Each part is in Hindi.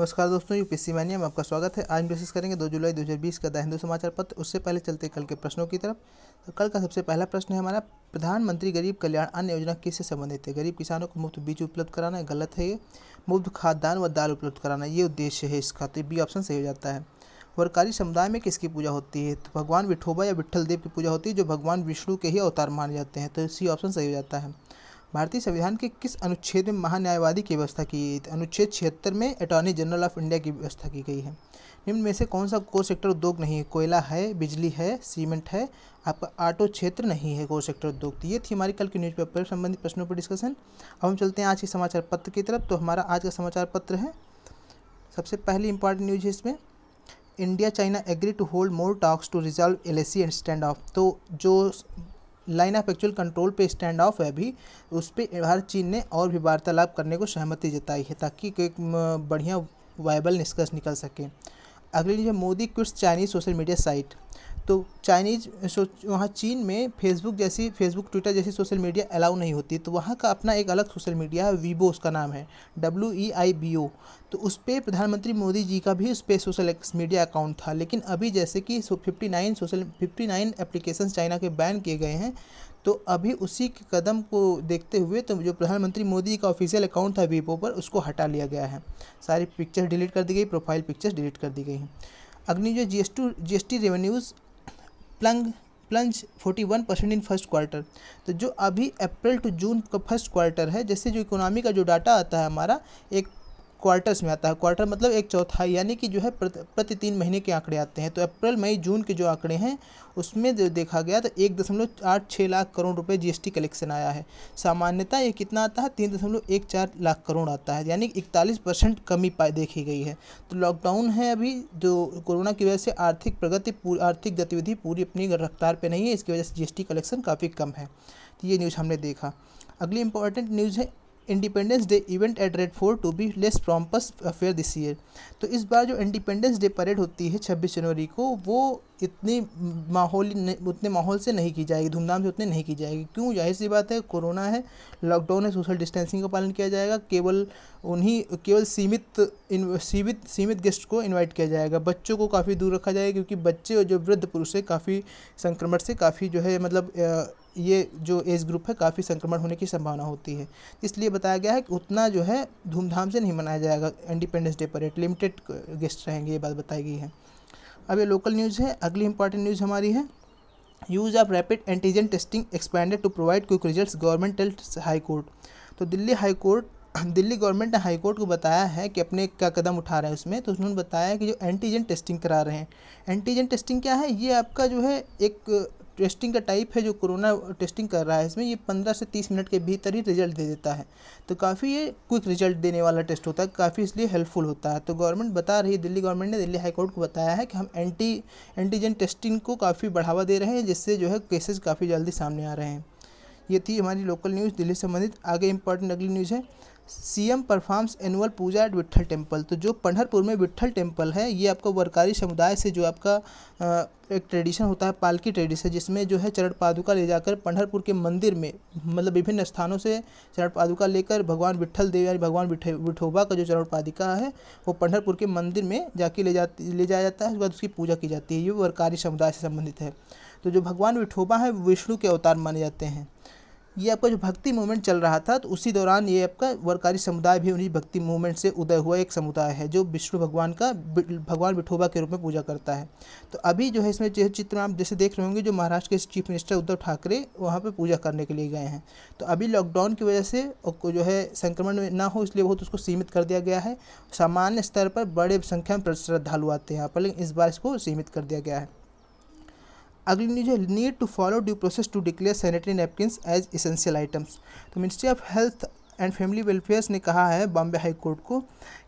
नमस्कार दोस्तों यू पी में आपका स्वागत है आज हम डिस्कस करेंगे 2 जुलाई 2020 का द हिंदू समाचार पत्र उससे पहले चलते कल के प्रश्नों की तरफ तो कल का सबसे पहला प्रश्न है हमारा प्रधानमंत्री गरीब कल्याण अन्न योजना किससे संबंधित है गरीब किसानों को मुफ्त बीज उपलब्ध कराना गलत है ये मुफ्त खाद्यान्न व दाल उपलब्ध कराना ये उद्देश्य है इसका तो बी ऑप्शन सही हो जाता है वर्कारी समुदाय में किसकी पूजा होती है तो भगवान विठोबा या विठल देव की पूजा होती है जो भगवान विष्णु के ही अवतार माने जाते हैं तो सी ऑप्शन सही हो जाता है भारतीय संविधान के किस अनुच्छेद में महान्यायवादी की व्यवस्था की गई अनुच्छेद छिहत्तर में अटॉर्नी जनरल ऑफ इंडिया की व्यवस्था की गई है निम्न में से कौन सा कोर सेक्टर उद्योग नहीं है कोयला है बिजली है सीमेंट है आपका ऑटो क्षेत्र नहीं है कोर सेक्टर उद्योग तो ये थी हमारी कल की न्यूज़पेपर संबंधित प्रश्नों पर डिस्कशन अब हम चलते हैं आज के समाचार पत्र की तरफ तो हमारा आज का समाचार पत्र है सबसे पहली इंपॉर्टेंट न्यूज है इसमें India China agree to hold more talks to resolve L and stand off तो जो लाइन ऑफ एक्चुअल कंट्रोल पे स्टैंड ऑफ है अभी उस पर भारत चीन ने और भी वार्तालाप करने को सहमति जताई है ताकि एक बढ़िया वायबल निष्कर्ष निकल सके अगली न्यूज़ है Modi quits Chinese social media site तो चाइनीज वहाँ चीन में फेसबुक जैसी फेसबुक ट्विटर जैसी सोशल मीडिया अलाउ नहीं होती तो वहाँ का अपना एक अलग सोशल मीडिया है वीबो उसका नाम है डब्ल्यू ई आई बी ओ तो उस पर प्रधानमंत्री मोदी जी का भी उस पर सोशल मीडिया अकाउंट था लेकिन अभी जैसे कि fifty nine social fifty nine application China के बैन किए गए हैं तो अभी उसी के कदम को देखते हुए तो जो प्रधानमंत्री मोदी का ऑफिशियल अकाउंट था वीपो पर उसको हटा लिया गया है सारी पिक्चर्स डिलीट कर दी गई प्रोफाइल पिक्चर्स डिलीट कर दी गई हैं अग्नि जो G S two revenues plunge plunge 41 percent in first quarter तो जो अभी अप्रैल टू जून का फर्स्ट क्वार्टर है जैसे जो इकोनॉमी का जो डाटा आता है हमारा एक क्वार्टर्स में आता है क्वार्टर मतलब एक चौथाई यानी कि जो है प्रति प्रति तीन महीने के आंकड़े आते हैं तो अप्रैल मई जून के जो आंकड़े हैं उसमें जो देखा गया तो एक दशमलव आठ छः लाख करोड़ रुपए जीएसटी कलेक्शन आया है सामान्यतः ये कितना आता है तीन दशमलव एक चार लाख करोड़ आता है यानी इकतालीस परसेंट कमी पाई देखी गई है तो लॉकडाउन है अभी जो कोरोना की वजह से आर्थिक प्रगति आर्थिक गतिविधि पूरी अपनी रफ्तार पर नहीं है इसकी वजह से जी कलेक्शन काफ़ी कम है तो ये न्यूज़ हमने देखा अगली इंपॉर्टेंट न्यूज़ है independence day event at Red Fort to be less pompous affair this year तो इस बार जो इंडिपेंडेंस डे परेड होती है छब्बीस जनवरी को वो इतनी माहौल उतने माहौल से नहीं की जाएगी धूमधाम से उतने नहीं की जाएगी क्यों जाहिर सी बात है कोरोना है लॉकडाउन है सोशल डिस्टेंसिंग का पालन किया जाएगा केवल उन्हीं केवल सीमित सीमित सीमित गेस्ट को इनवाइट किया जाएगा बच्चों को काफ़ी दूर रखा जाएगा क्योंकि बच्चे और जो वृद्ध पुरुष है काफ़ी संक्रमण से काफ़ी जो है मतलब ये जो एज ग्रुप है काफ़ी संक्रमण होने की संभावना होती है इसलिए बताया गया है कि उतना जो है धूमधाम से नहीं मनाया जाएगा independence day parade limited guest रहेंगे ये बात बताई गई है अब ये लोकल न्यूज़ है अगली इंपॉर्टेंट न्यूज़ हमारी है use of rapid antigen testing expanded to provide quick result government tells high court तो Delhi high court Delhi government ने हाई कोर्ट को बताया है कि अपने क्या कदम उठा रहे हैं उसमें तो उन्होंने बताया कि जो एंटीजन टेस्टिंग करा रहे हैं एंटीजन टेस्टिंग क्या है ये आपका जो है एक टेस्टिंग का टाइप है जो कोरोना टेस्टिंग कर रहा है इसमें ये पंद्रह से तीस मिनट के भीतर ही रिजल्ट दे देता है तो काफ़ी ये क्विक रिजल्ट देने वाला टेस्ट होता है काफ़ी इसलिए हेल्पफुल होता है तो गवर्नमेंट बता रही है दिल्ली गवर्नमेंट ने दिल्ली हाईकोर्ट को बताया है कि हम एंटी एंटीजन टेस्टिंग को काफ़ी बढ़ावा दे रहे हैं जिससे जो है केसेज काफ़ी जल्दी सामने आ रहे हैं ये थी हमारी लोकल न्यूज़ दिल्ली संबंधित आगे इंपॉर्टेंट अगली न्यूज़ है CM performs annual puja at Vitthal temple तो जो पंडरपुर में विट्ठल टेम्पल है ये आपका वर्कारी समुदाय से जो आपका एक ट्रेडिशन होता है पालकी ट्रेडिशन जिसमें जो है चरण पादुका ले जाकर पंडरपुर के मंदिर में मतलब विभिन्न स्थानों से चरण पादुका लेकर भगवान विट्ठल देव यानी भगवान विठोबा का जो चरण पादिका है वो पंडरपुर के मंदिर में जाके ले जाती ले जाया जाता है उसके बाद उसकी पूजा की जाती है ये वर्कारी समुदाय से संबंधित है तो जो भगवान विठोबा है विष्णु के अवतार माने जाते हैं ये आपका जो भक्ति मूवमेंट चल रहा था तो उसी दौरान ये आपका वर्कारी समुदाय भी उन्हीं भक्ति मूवमेंट से उदय हुआ एक समुदाय है जो विष्णु भगवान का भगवान विठोबा के रूप में पूजा करता है तो अभी जो है इसमें जो चित्र आप जैसे देख रहे होंगे जो महाराष्ट्र के चीफ मिनिस्टर उद्धव ठाकरे वहाँ पर पूजा करने के लिए गए हैं तो अभी लॉकडाउन की वजह से जो है संक्रमण ना हो इसलिए बहुत उसको सीमित कर दिया गया है सामान्य स्तर पर बड़े संख्या में श्रद्धालु आते हैं यहाँ पर लेकिन इस बार इसको सीमित कर दिया गया है अगली न्यूज है need to follow due process to declare sanitary napkin as essential items तो ministry of health and family welfare ने कहा है बॉम्बे हाई कोर्ट को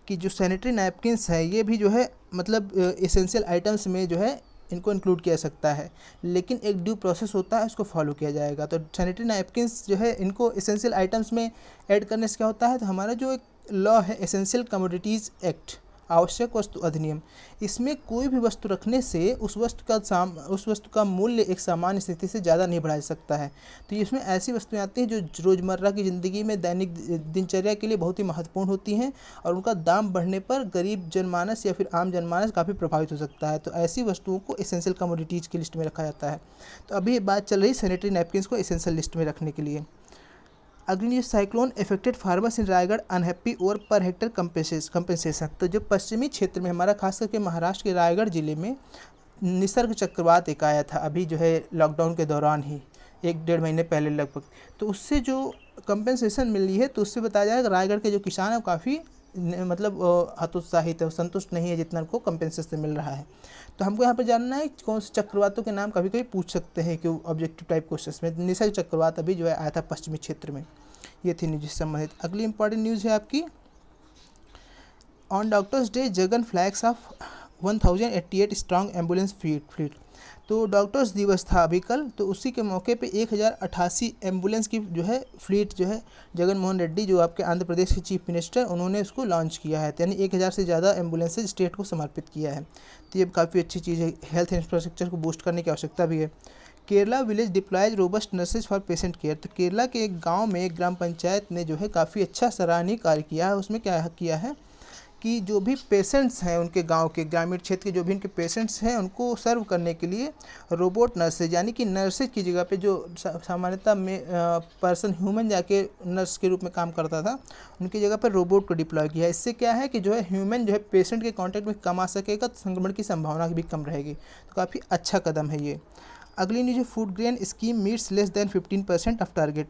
कि जो सैनिटरी नैपकिनस है ये भी जो है मतलब इसेंशियल आइटम्स में जो है इनको इंक्लूड किया सकता है लेकिन एक ड्यू प्रोसेस होता है उसको फॉलो किया जाएगा तो सैनिटरी नैपकिनस जो है इनको इसेंशियल आइटम्स में ऐड करने से क्या होता है तो हमारा जो एक लॉ है इसेंशियल कमोडिटीज़ एक्ट आवश्यक वस्तु अधिनियम इसमें कोई भी वस्तु रखने से उस वस्तु का साम उस वस्तु का मूल्य एक सामान्य स्थिति से ज़्यादा नहीं बढ़ा सकता है तो इसमें ऐसी वस्तुएं आती हैं जो रोज़मर्रा की ज़िंदगी में दैनिक दिनचर्या के लिए बहुत ही महत्वपूर्ण होती हैं और उनका दाम बढ़ने पर गरीब जनमानस या फिर आम जनमानस काफ़ी प्रभावित हो सकता है तो ऐसी वस्तुओं को एसेंशियल कमोडिटीज़ की लिस्ट में रखा जाता है तो अभी बात चल रही सैनिटरी नैपकिन को एसेंशियल लिस्ट में रखने के लिए अगली cyclone affected farmers in Raigad unhappy और पर हेक्टर कंपेंसेशन तो जो पश्चिमी क्षेत्र में हमारा खास करके महाराष्ट्र के रायगढ़ जिले में निसर्ग चक्रवात एक आया था अभी जो है लॉकडाउन के दौरान ही एक डेढ़ महीने पहले लगभग तो उससे जो कंपेंसेशन मिली है तो उससे बताया जाएगा रायगढ़ के जो किसान हैं काफ़ी मतलब हतोत्साहित है संतुष्ट नहीं है जितना उनको कंपेंसेशन मिल रहा है तो हमको यहाँ पर जानना है कौन से चक्रवातों के नाम कभी कभी पूछ सकते हैं कि ऑब्जेक्टिव टाइप क्वेश्चन में निसर्ग चक्रवात अभी जो है आया था पश्चिमी क्षेत्र में ये थी न्यूज संबंधित अगली इंपॉर्टेंट न्यूज़ है आपकी on doctors day Jagan flags off one thousand eighty eight strong ambulance fleet fleet तो डॉक्टर्स दिवस था अभी कल तो उसी के मौके पे एक हज़ार एम्बुलेंस की जो है फ्लीट जो है जगन मोहन रेड्डी जो आपके आंध्र प्रदेश के चीफ मिनिस्टर उन्होंने उसको लॉन्च किया है तो यानी एक हज़ार से ज़्यादा एम्बुलेंसेज स्टेट को समर्पित किया है तो ये काफ़ी अच्छी चीज़ है हेल्थ इंफ्रास्ट्रक्चर को बूस्ट करने की आवश्यकता भी है Kerala village deploys robust nurses for patient care तो केरला के एक गाँव में एक ग्राम पंचायत ने जो है काफ़ी अच्छा सराहनीय कार्य किया है उसमें क्या किया है कि जो भी पेशेंट्स हैं उनके गांव के ग्रामीण क्षेत्र के जो भी उनके पेशेंट्स हैं उनको सर्व करने के लिए रोबोट नर्सेज यानी कि नर्सेज की जगह पे जो सामान्यतः में पर्सन ह्यूमन जाके नर्स के रूप में काम करता था उनकी जगह पर रोबोट को डिप्लॉय किया इससे क्या है कि जो है ह्यूमन जो है पेशेंट के कॉन्टैक्ट में कम आ सकेगा तो संक्रमण की संभावना भी कम रहेगी तो काफ़ी अच्छा कदम है ये अगली news food grain scheme meets less than fifteen percent of target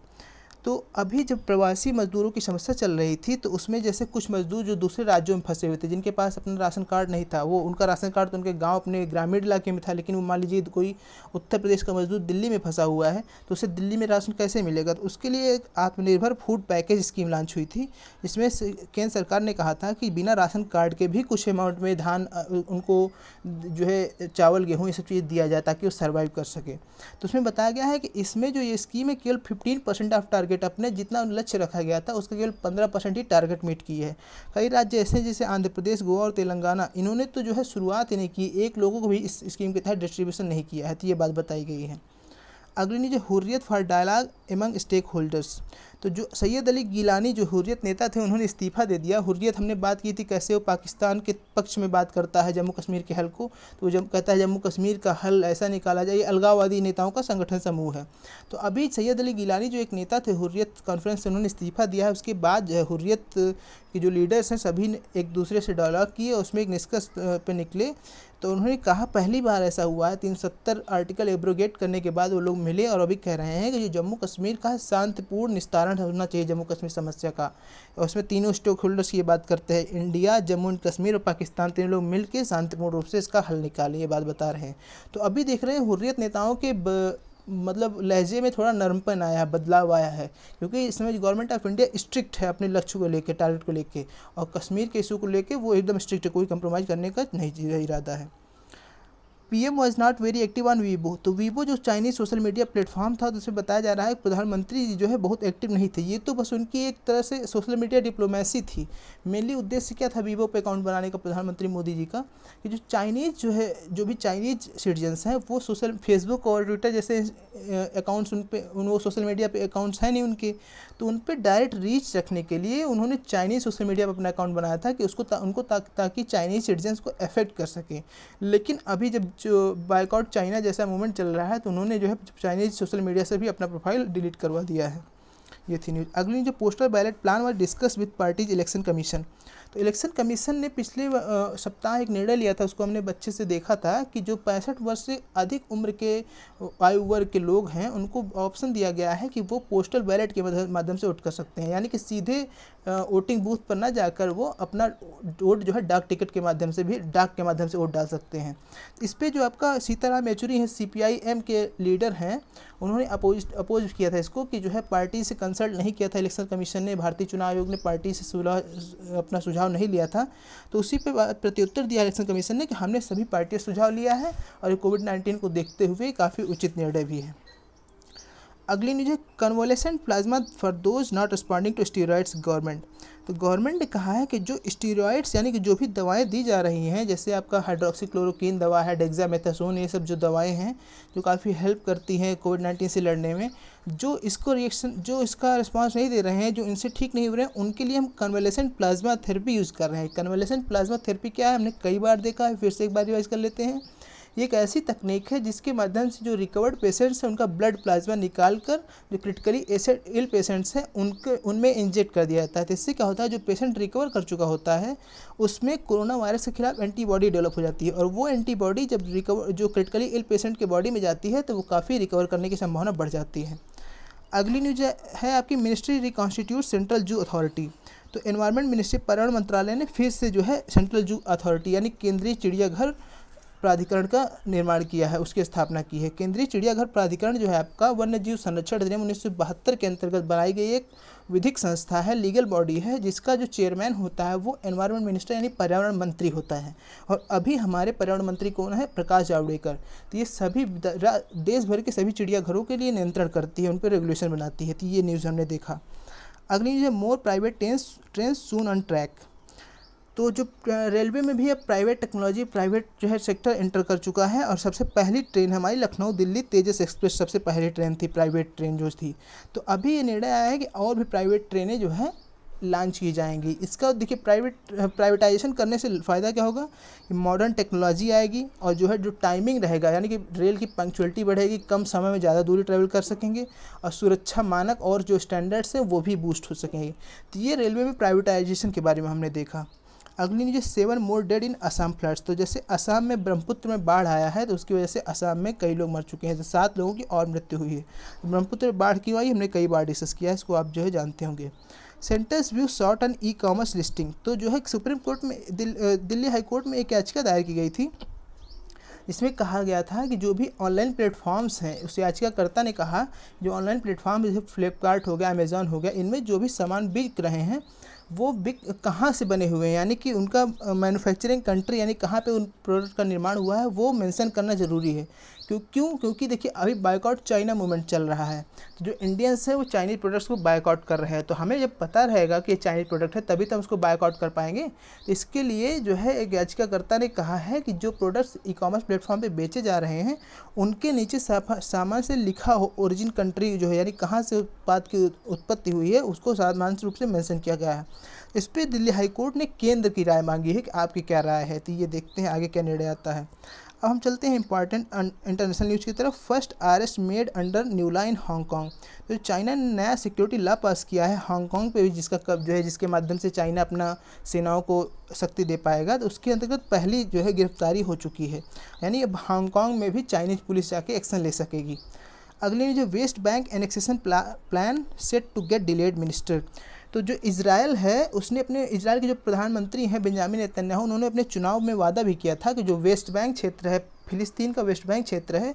तो अभी जब प्रवासी मजदूरों की समस्या चल रही थी तो उसमें जैसे कुछ मजदूर जो दूसरे राज्यों में फंसे हुए थे जिनके पास अपना राशन कार्ड नहीं था वो उनका राशन कार्ड तो उनके गांव अपने ग्रामीण इलाके में था लेकिन वो मान लीजिए कोई उत्तर प्रदेश का मजदूर दिल्ली में फंसा हुआ है तो उसे दिल्ली में राशन कैसे मिलेगा तो उसके लिए एक आत्मनिर्भर फूड पैकेज स्कीम लॉन्च हुई थी जिसमें केंद्र सरकार ने कहा था कि बिना राशन कार्ड के भी कुछ अमाउंट में धान उनको जो है चावल गेहूँ ये सब चीज़ दिया जाए ताकि वो सर्वाइव कर सके तो उसमें बताया गया है कि इसमें जो ये स्कीम है केवल fifteen percent of target target अपने जितना लक्ष्य रखा गया था उसका केवल पंद्रह परसेंट ही टारगेट मीट की है कई राज्य ऐसे जैसे आंध्र प्रदेश गोवा और तेलंगाना इन्होंने तो जो है शुरुआत ही नहीं की एक लोगों को भी इस स्कीम के तहत डिस्ट्रीब्यूशन नहीं किया है तो ये बात बताई गई है अगली जो Hurriyat for dialogue among stakeholders तो जो सैयद अली गिलानी जो हुर्रियत नेता थे उन्होंने इस्तीफ़ा दे दिया हुर्रियत हमने बात की थी कैसे वो पाकिस्तान के पक्ष में बात करता है जम्मू कश्मीर के हल को तो वो जब कहता है जम्मू कश्मीर का हल ऐसा निकाला जाए ये अलगाववादी नेताओं का संगठन समूह है तो अभी सैयद अली गिलानी जो एक नेता थे हुर्रियत कॉन्फ्रेंस से उन्होंने इस्तीफ़ा दिया है उसके बाद जो है हुर्रियत के जो लीडर्स हैं सभी ने एक दूसरे से डायलॉग किए उसमें एक निष्कर्ष पर निकले तो उन्होंने कहा पहली बार ऐसा हुआ है तीन सत्तर आर्टिकल एब्रोगेट करने के बाद वो लोग मिले और अभी कह रहे हैं कि जो जम्मू कश्मीर का शांतिपूर्ण निस्तारण होना चाहिए जम्मू कश्मीर समस्या का और उसमें तीनों स्टेक होल्डर्स की बात करते हैं इंडिया जम्मू एंड कश्मीर और पाकिस्तान तीनों लोग मिलकर शांतिपूर्ण रूप से इसका हल निकाले ये बात बता रहे हैं तो अभी देख रहे हैं हुर्रियत नेताओं के मतलब लहजे में थोड़ा नरमपन आया है बदलाव आया है क्योंकि इस समय गवर्नमेंट ऑफ इंडिया स्ट्रिक्ट है अपने लक्ष्य को लेकर टारगेट को लेकर और कश्मीर के इशू को लेकर वो एकदम स्ट्रिक्ट है कोई कंप्रोमाइज़ करने का नहीं इरादा है PM was not very active on Weibo तो वीवो जो चाइनीज सोशल मीडिया प्लेटफॉर्म था उसमें बताया जा रहा है प्रधानमंत्री जी जो है बहुत एक्टिव नहीं थे ये तो बस उनकी एक तरह से सोशल मीडिया डिप्लोमेसी थी मेनली उद्देश्य क्या था वीवो पे अकाउंट बनाने का प्रधानमंत्री मोदी जी का कि जो चाइनीज जो है जो भी चाइनीज सिटीजन्स हैं वो सोशल फेसबुक और ट्विटर जैसे अकाउंट्स उन पर उन वो सोशल मीडिया पे अकाउंट्स हैं नहीं उनके तो उन पर डायरेक्ट रीच रखने के लिए उन्होंने चाइनीज सोशल मीडिया पर अपना अकाउंट बनाया था कि उसको ता, उनको ता, ताकि चाइनीज सिटीजन्स को अफेक्ट कर सकें लेकिन अभी जब बाइकआउट चाइना जैसा मूवमेंट चल रहा है तो उन्होंने जो है चाइनीज़ सोशल मीडिया से भी अपना प्रोफाइल डिलीट करवा दिया है ये थी न्यूज अगली news postal ballot plan was discuss with parties election commission तो इलेक्शन कमीशन ने पिछले सप्ताह एक निर्णय लिया था उसको हमने बच्चे से देखा था कि जो पैंसठ वर्ष से अधिक उम्र के आयु वर्ग के लोग हैं उनको ऑप्शन दिया गया है कि वो पोस्टल बैलेट के माध्यम से वोट कर सकते हैं यानी कि सीधे वोटिंग बूथ पर ना जाकर वो अपना वोट जो है डाक टिकट के माध्यम से भी डाक के माध्यम से वोट डाल सकते हैं इस पर जो आपका सीताराम येचुरी हैं सी के लीडर हैं उन्होंने अपोज अपोज किया था इसको कि जो है पार्टी से कंसल्ट नहीं किया था इलेक्शन कमीशन ने भारतीय चुनाव आयोग ने पार्टी से सुलह अपना सुझाव नहीं लिया था तो उसी पर प्रत्युत्तर दिया इलेक्शन कमीशन ने कि हमने सभी पार्टी सुझाव लिया है और कोविड नाइन्टीन को देखते हुए काफ़ी उचित निर्णय भी है अगली न्यूज है convalescent plasma for those not responding to steroids government तो गवर्नमेंट ने कहा है कि जो स्टीरॉयड्स यानी कि जो भी दवाएं दी जा रही हैं जैसे आपका हाइड्रोक्सीक्लोरोक्न दवा है डेक्जामेथासोन ये सब जो दवाएं हैं जो काफ़ी हेल्प करती हैं कोविड नाइन्टीन से लड़ने में जो इसको रिएक्शन जो इसका रिस्पॉन्स नहीं दे रहे हैं जो इनसे ठीक नहीं हो रहे हैं उनके लिए हम कन्वेलेसेंट प्लाज्मा थेरेपी यूज़ कर रहे हैं कन्वेलेसेंट प्लाज्मा थेरेपी क्या है हमने कई बार देखा है फिर से एक बार रिवाइज कर लेते हैं ये एक ऐसी तकनीक है जिसके माध्यम से जो रिकवर्ड पेशेंट्स हैं उनका ब्लड प्लाज्मा निकाल कर जो क्रिटिकली एसिड इल पेशेंट्स हैं उनके उनमें इंजेक्ट कर दिया जाता है तो इससे क्या होता है जो पेशेंट रिकवर कर चुका होता है उसमें कोरोना वायरस के खिलाफ एंटीबॉडी डेवलप हो जाती है और वो एंटीबॉडी जब रिकवर जो क्रिटिकली इल पेशेंट के बॉडी में जाती है तो वो काफ़ी रिकवर करने की संभावना बढ़ जाती है अगली न्यूज है आपकी ministry reconstitute central zoo authority तो एनवायरनमेंट मिनिस्ट्री पर्यावरण मंत्रालय ने फिर से जो है सेंट्रल जू अथॉरिटी यानी केंद्रीय चिड़ियाघर प्राधिकरण का निर्माण किया है उसकी स्थापना की है केंद्रीय चिड़ियाघर प्राधिकरण जो है आपका वन्य जीव संरक्षण अधिनियम उन्नीस के अंतर्गत बनाई गई एक विधिक संस्था है लीगल बॉडी है जिसका जो चेयरमैन होता है वो एनवायरमेंट मिनिस्टर यानी पर्यावरण मंत्री होता है और अभी हमारे पर्यावरण मंत्री कौन है प्रकाश जावड़ेकर तो ये सभी देश भर के सभी चिड़ियाघरों के लिए नियंत्रण करती है उन पर रेगुलेशन बनाती है तो ये न्यूज़ हमने देखा अगली जो है more private train train soon on track तो जो रेलवे में भी अब प्राइवेट टेक्नोलॉजी प्राइवेट जो है सेक्टर एंटर कर चुका है और सबसे पहली ट्रेन हमारी लखनऊ दिल्ली तेजस एक्सप्रेस सबसे पहली ट्रेन थी प्राइवेट ट्रेन जो थी तो अभी ये निर्णय आया है कि और भी प्राइवेट ट्रेनें जो है लॉन्च की जाएंगी इसका देखिए प्राइवेट प्राइवेटाइजेशन करने से फ़ायदा क्या होगा कि मॉडर्न टेक्नोलॉजी आएगी और जो है जो टाइमिंग रहेगा यानी कि रेल की पंक्चुअलिटी बढ़ेगी कम समय में ज़्यादा दूरी ट्रैवल कर सकेंगे और सुरक्षा मानक और जो स्टैंडर्ड्स हैं वो भी बूस्ट हो सकेंगे तो ये रेलवे में प्राइवेटाइजेशन के बारे में हमने देखा अगली news seven more dead in Assam floods तो जैसे असम में ब्रह्मपुत्र में बाढ़ आया है तो उसकी वजह से असम में कई लोग मर चुके हैं तो सात लोगों की और मृत्यु हुई है तो ब्रह्मपुत्र में बाढ़ क्यों आई हमने कई बार डिस्कस किया है इसको आप जो है जानते होंगे sentence view short and e commerce listing तो जो है सुप्रीम कोर्ट में दिल, दिल्ली हाई कोर्ट में एक याचिका दायर की गई थी इसमें कहा गया था कि जो भी ऑनलाइन प्लेटफॉर्म्स हैं उस याचिकाकर्ता ने कहा जो ऑनलाइन प्लेटफॉर्म जैसे फ्लिपकार्ट हो गया अमेज़ॉन हो गया इनमें जो भी सामान बिक रहे हैं वो बिक कहाँ से बने हुए हैं यानी कि उनका मैन्युफैक्चरिंग कंट्री यानी कहाँ पे उन प्रोडक्ट का निर्माण हुआ है वो मेंशन करना ज़रूरी है क्यों क्यों क्योंकि देखिए अभी बाइकआउट चाइना मूवमेंट चल रहा है तो जो इंडियंस हैं वो चाइनीज़ प्रोडक्ट्स को बाइकआउट कर रहे हैं तो हमें जब पता रहेगा कि ये चाइनीज़ प्रोडक्ट है तभी तो हम उसको बाइकआउट कर पाएंगे तो इसके लिए जो है एक याचिकाकर्ता ने कहा है कि जो प्रोडक्ट्स ई कॉमर्स प्लेटफॉर्म पर बेचे जा रहे हैं उनके नीचे सामान से लिखा हो ओरिजिन कंट्री जो है यानी कहाँ से उत्पाद की उत्पत्ति हुई है उसको सामान्य रूप से मैंसन किया गया है इस पर दिल्ली हाईकोर्ट ने केंद्र की राय मांगी है कि आपकी क्या राय है तो ये देखते हैं आगे क्या निर्णय आता है अब हम चलते हैं इंपॉर्टेंट इंटरनेशनल न्यूज़ की तरफ first arrest made under new line Hong Kong तो चाइना ने नया सिक्योरिटी लॉ पास किया है हांगकॉन्ग पे भी जिसका कब जो है जिसके माध्यम से चाइना अपना सेनाओं को शक्ति दे पाएगा तो उसके अंतर्गत पहली जो है गिरफ्तारी हो चुकी है यानी अब हांगकॉन्ग में भी चाइनीज पुलिस जाके एक्शन ले सकेगी अगले जो West Bank annexation plan set to get delayed minister तो जो इसराइल है उसने अपने इसराइल के जो प्रधानमंत्री हैं बेंजामिन नेतन्याहू उन्होंने अपने चुनाव में वादा भी किया था कि जो वेस्ट बैंक क्षेत्र है फिलिस्तीन का वेस्ट बैंक क्षेत्र है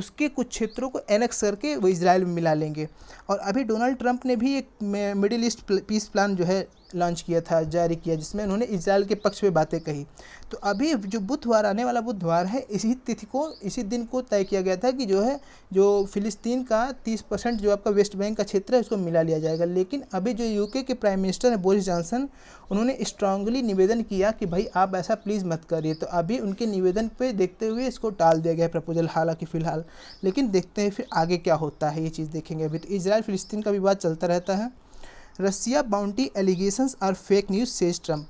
उसके कुछ क्षेत्रों को एनेक्स करके वो इसराइल में मिला लेंगे और अभी डोनाल्ड ट्रंप ने भी एक मिडिल ईस्ट पीस प्लान जो है लॉन्च किया था जारी किया जिसमें उन्होंने इसराइल के पक्ष में बातें कही तो अभी जो बुधवार आने वाला बुधवार है इसी तिथि को इसी दिन को तय किया गया था कि जो है जो फिलिस्तीन का तीस परसेंट जो आपका वेस्ट बैंक का क्षेत्र है उसको मिला लिया जाएगा लेकिन अभी जो यूके के प्राइम मिनिस्टर हैं बोरिस जॉनसन उन्होंने स्ट्रांगली निवेदन किया कि भाई आप ऐसा प्लीज़ मत करिए तो अभी उनके निवेदन पर देखते हुए इसको टाल दिया गया प्रपोजल हालांकि फ़िलहाल लेकिन देखते हैं फिर आगे क्या होता है ये चीज़ देखेंगे अभी तो इसराइल फिलिस्तीन का विवाद चलता रहता है Russia boundary allegations are fake news says Trump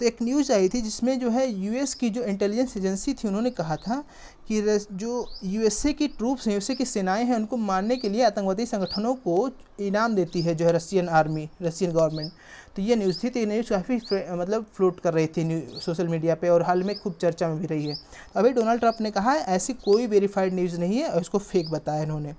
तो एक न्यूज़ आई थी जिसमें जो है यूएस की जो इंटेलिजेंस एजेंसी थी उन्होंने कहा था कि जो यूएसए की ट्रूप्स हैं यूएसए की सेनाएं हैं उनको मारने के लिए आतंकवादी संगठनों को इनाम देती है जो है रसियन आर्मी रसियन गवर्नमेंट तो ये न्यूज़ थी तो ये न्यूज़ काफ़ी मतलब फ्लोट कर रही थी सोशल मीडिया पर और हाल में खूब चर्चा में भी रही है अभी डोनाल्ड ट्रंप ने कहा है ऐसी कोई वेरीफाइड न्यूज़ नहीं है और इसको फेक बताया इन्होंने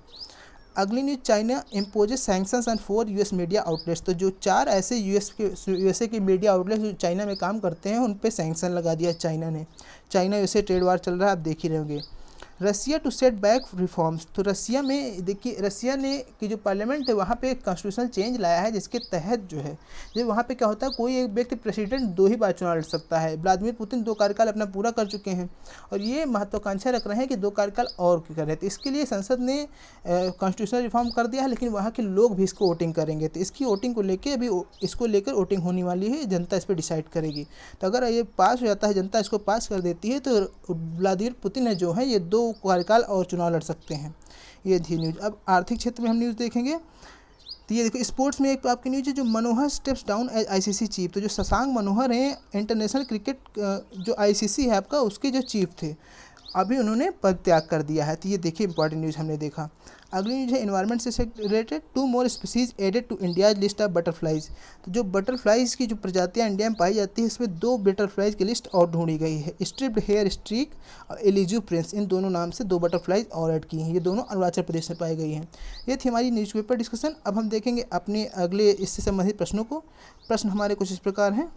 अगली news China imposes sanction and four US media outlets तो जो चार ऐसे यूएस के यूएसए के मीडिया आउटलेट्स जो चाइना में काम करते हैं उन पर सेंक्शन लगा दिया चाइना ने चाइना यूएसए ट्रेड वार चल रहा है आप देख ही रहोगे Russia to set back reforms तो रसिया में देखिए रसिया ने की जो पार्लियामेंट है वहाँ पे एक कॉन्स्टिट्यूशनल चेंज लाया है जिसके तहत जो है जब वहाँ पे क्या होता है कोई एक व्यक्ति प्रेसिडेंट दो ही बार चुनाव लड़ सकता है व्लादिमिर पुतिन दो कार्यकाल अपना पूरा कर चुके हैं और ये महत्वाकांक्षा रख रहे हैं कि दो कार्यकाल और करें तो इसके लिए संसद ने कॉन्स्टिट्यूशनल रिफॉर्म कर दिया है लेकिन वहाँ के लोग भी इसको वोटिंग करेंगे तो इसकी वोटिंग को लेकर अभी इसको लेकर वोटिंग होने वाली है जनता इस पर डिसाइड करेगी तो अगर ये पास हो जाता है जनता इसको पास कर देती है तो व्लादिमिर पुतिन जो है ये दो कार्यकाल और चुनाव लड़ सकते हैं ये थी न्यूज अब आर्थिक क्षेत्र में हम न्यूज़ देखेंगे तो ये देखो स्पोर्ट्स में एक तो आपकी न्यूज है जो Manohar steps down as ICC chief तो जो शशांक मनोहर हैं इंटरनेशनल क्रिकेट जो आईसीसी है आपका उसके जो चीफ थे अभी उन्होंने पद त्याग कर दिया है तो ये देखिए इंपॉर्टेंट न्यूज़ हमने देखा अगली न्यूज़ है इन्वायरमेंट से related two more species added to India list of butterflies तो जो बटरफ्लाइज की जो प्रजातियाँ इंडिया में पाई जाती है इसमें दो बटरफ्लाइज की लिस्ट और ढूंढी गई है स्ट्रिप्ड हेयर स्ट्रीक और एलिजू प्रिंस इन दोनों नाम से दो बटरफ्लाइज और एड की हैं ये दोनों अरुणाचल प्रदेश में पाई गई हैं ये थी हमारी न्यूज़ पेपर डिस्कशन अब हम देखेंगे अपने अगले इससे संबंधित प्रश्नों को प्रश्न हमारे कुछ इस प्रकार हैं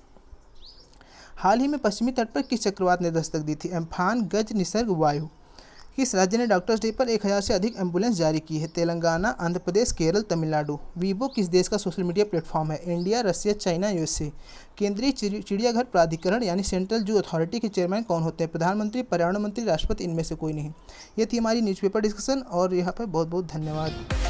हाल ही में पश्चिमी तट पर किस चक्रवात ने दस्तक दी थी एम्फान गज निसर्ग वायु किस राज्य ने डॉक्टर्स डे पर 1000 से अधिक एम्बुलेंस जारी की है तेलंगाना आंध्र प्रदेश केरल तमिलनाडु वीवो किस देश का सोशल मीडिया प्लेटफॉर्म है इंडिया रसिया चाइना यूएसए केंद्रीय चिड़ियाघर प्राधिकरण यानी सेंट्रल जू अथॉरिटी के चेयरमैन कौन होते हैं प्रधानमंत्री पर्यावरण मंत्री राष्ट्रपति इनमें से कोई नहीं ये थी हमारी न्यूज़पेपर डिस्कशन और यहाँ पर बहुत बहुत धन्यवाद